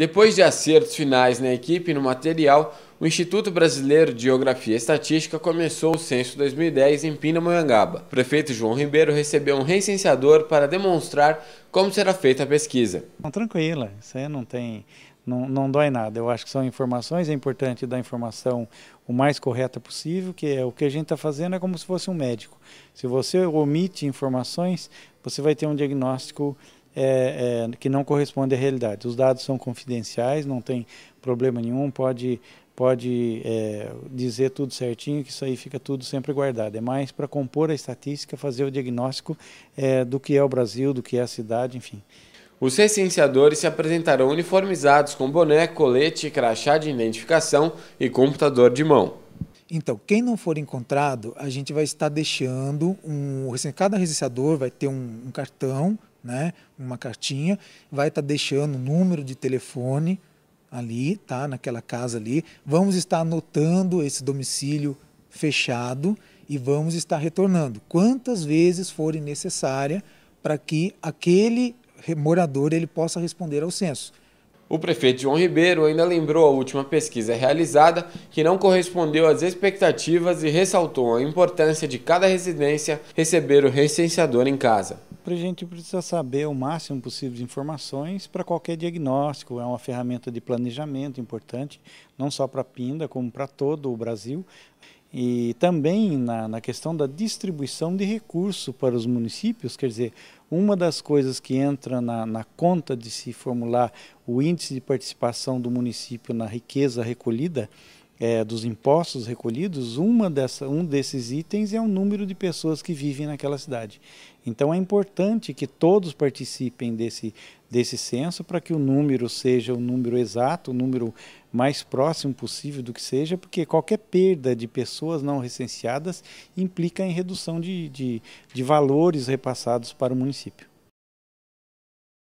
Depois de acertos finais na equipe e no material, o Instituto Brasileiro de Geografia e Estatística começou o censo 2010 em Pindamonhangaba. O prefeito João Ribeiro recebeu um recenseador para demonstrar como será feita a pesquisa. Tranquila, isso aí não tem, não, não dói nada. Eu acho que são informações, é importante dar informação o mais correta possível, que é o que a gente está fazendo é como se fosse um médico. Se você omite informações, você vai ter um diagnóstico é, é, que não corresponde à realidade. Os dados são confidenciais, não tem problema nenhum, pode, pode é, dizer tudo certinho, que isso aí fica tudo sempre guardado. É mais para compor a estatística, fazer o diagnóstico é, do que é o Brasil, do que é a cidade, enfim. Os recenseadores se apresentarão uniformizados com boné, colete, crachá de identificação e computador de mão. Então, quem não for encontrado, a gente vai estar deixando um. Cada recenseador vai ter um, um cartão né? Uma cartinha, vai estar tá deixando o número de telefone ali, tá? Naquela casa ali. Vamos estar anotando esse domicílio fechado e vamos estar retornando quantas vezes forem necessária para que aquele morador ele possa responder ao censo. O prefeito João Ribeiro ainda lembrou a última pesquisa realizada que não correspondeu às expectativas e ressaltou a importância de cada residência receber o recenseador em casa para a gente precisa saber o máximo possível de informações para qualquer diagnóstico. É uma ferramenta de planejamento importante, não só para a Pinda, como para todo o Brasil. E também na, na questão da distribuição de recurso para os municípios, quer dizer, uma das coisas que entra na, na conta de se formular o índice de participação do município na riqueza recolhida é, dos impostos recolhidos, uma dessa, um desses itens é o número de pessoas que vivem naquela cidade. Então é importante que todos participem desse, desse censo para que o número seja o número exato, o número mais próximo possível do que seja, porque qualquer perda de pessoas não recenseadas implica em redução de, de, de valores repassados para o município.